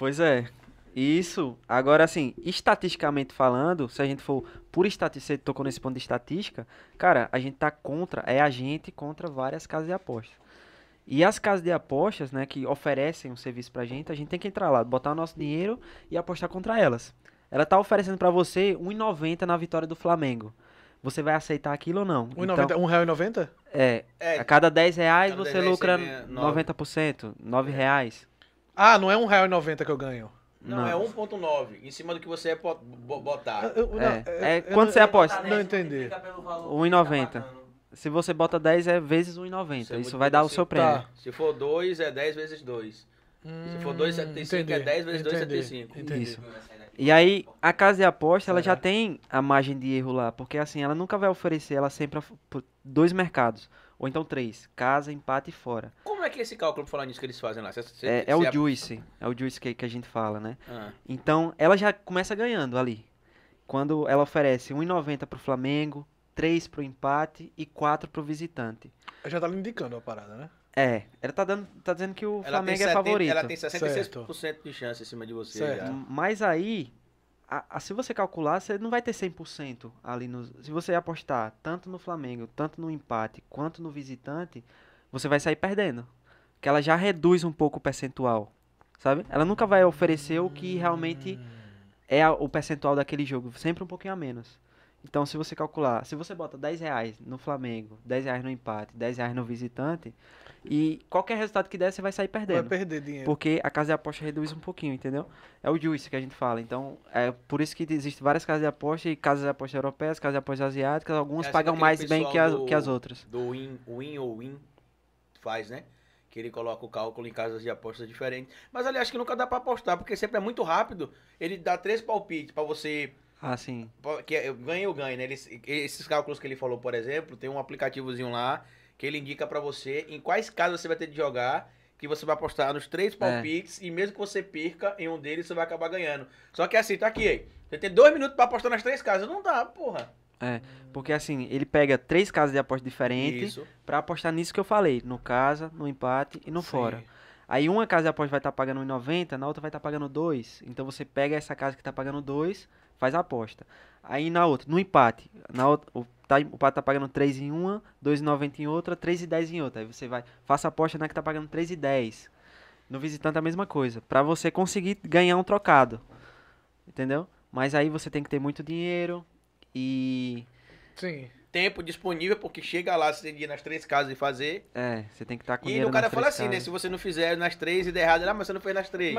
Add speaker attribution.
Speaker 1: Pois é. Isso. Agora, assim, estatisticamente falando, se a gente for por estatística, tocou nesse ponto de estatística, cara, a gente tá contra, é a gente contra várias casas de apostas. E as casas de apostas, né, que oferecem um serviço pra gente, a gente tem que entrar lá, botar o nosso dinheiro e apostar contra elas. Ela tá oferecendo para você 1,90 na vitória do Flamengo. Você vai aceitar aquilo ou não? R$1,90? Então, É, é. A cada 10 reais cada você 10 lucra 90%, 9 é. reais. Ah, não é R$1,90 que eu ganho. Não, não. é
Speaker 2: 1.9, em cima do que você é botar. Eu, eu, é, é, é quanto você aposta?
Speaker 1: Não entendi. R$1,90. Tá Se você bota 10 é vezes 1,90. É Isso vai dar o seu prêmio. Tá.
Speaker 2: Se for 2, é 10 vezes 2. Hum, Se for 2,75, é 10 hum, vezes 2,75. Isso.
Speaker 1: E aí, a casa de aposta, ela já é. tem a margem de erro lá, porque assim, ela nunca vai oferecer, ela sempre dois mercados, ou então três, casa, empate e fora.
Speaker 2: Como é que é esse cálculo, falar nisso, que eles fazem lá? é, é, o a...
Speaker 1: Juice, é o Juice que, que a gente fala, né? Ah. Então, ela já começa ganhando ali, quando ela oferece 1,90 pro Flamengo, 3 pro empate e 4 pro visitante. Já tá lhe indicando a parada, né? É, ela tá, dando, tá dizendo que o ela Flamengo 70, é favorito. Ela tem 66%
Speaker 2: certo. de chance em cima de você. Hum,
Speaker 1: mas aí, a, a, se você calcular, você não vai ter 100% ali. No, se você apostar tanto no Flamengo, tanto no empate, quanto no visitante, você vai sair perdendo. Que ela já reduz um pouco o percentual, sabe? Ela nunca vai oferecer o que realmente hum. é a, o percentual daquele jogo, sempre um pouquinho a menos. Então, se você calcular, se você bota 10 reais no Flamengo, 10 reais no empate, 10 reais no visitante, e qualquer resultado que der, você vai sair perdendo. Vai perder dinheiro. Porque a casa de aposta reduz um pouquinho, entendeu? É o juice que a gente fala. Então, é por isso que existem várias casas de aposta e casas de aposta europeias, casas de aposta asiáticas, algumas Essa pagam mais bem que, do, que as outras.
Speaker 2: Do win, win ou win faz, né? que ele coloca o cálculo em casas de apostas diferentes. Mas ali acho que nunca dá para apostar, porque sempre é muito rápido. Ele dá três palpites para você ah, sim. Que é, ganha ou ganha, né? Eles, esses cálculos que ele falou, por exemplo, tem um aplicativozinho lá que ele indica para você em quais casos você vai ter de jogar, que você vai apostar nos três é. palpites é. e mesmo que você perca em um deles, você vai acabar ganhando. Só que assim, tá aqui, aí você tem dois minutos para apostar nas três casas. Não dá, porra.
Speaker 1: É, porque assim, ele pega três casas de aposta diferentes para apostar nisso que eu falei, no casa, no empate e no Sim. fora. Aí uma casa de aposta vai estar tá pagando 1,90, na outra vai estar tá pagando 2. Então você pega essa casa que está pagando 2, faz a aposta. Aí na outra, no empate, na outra, o, tá, o pato tá pagando 3 em uma, 2,90 em outra, 3,10 em outra. Aí você vai, faça a aposta na que tá pagando 3,10. No visitante é a mesma coisa, para você conseguir ganhar um trocado. Entendeu? Mas aí você tem que ter muito dinheiro e Sim.
Speaker 2: Tempo disponível, porque chega lá você tem que ir nas três casas e fazer.
Speaker 1: É, você tem que estar tá com E o cara fala assim, né, casas. né? Se
Speaker 2: você não fizer nas três e der errado, ah, mas você não fez nas três.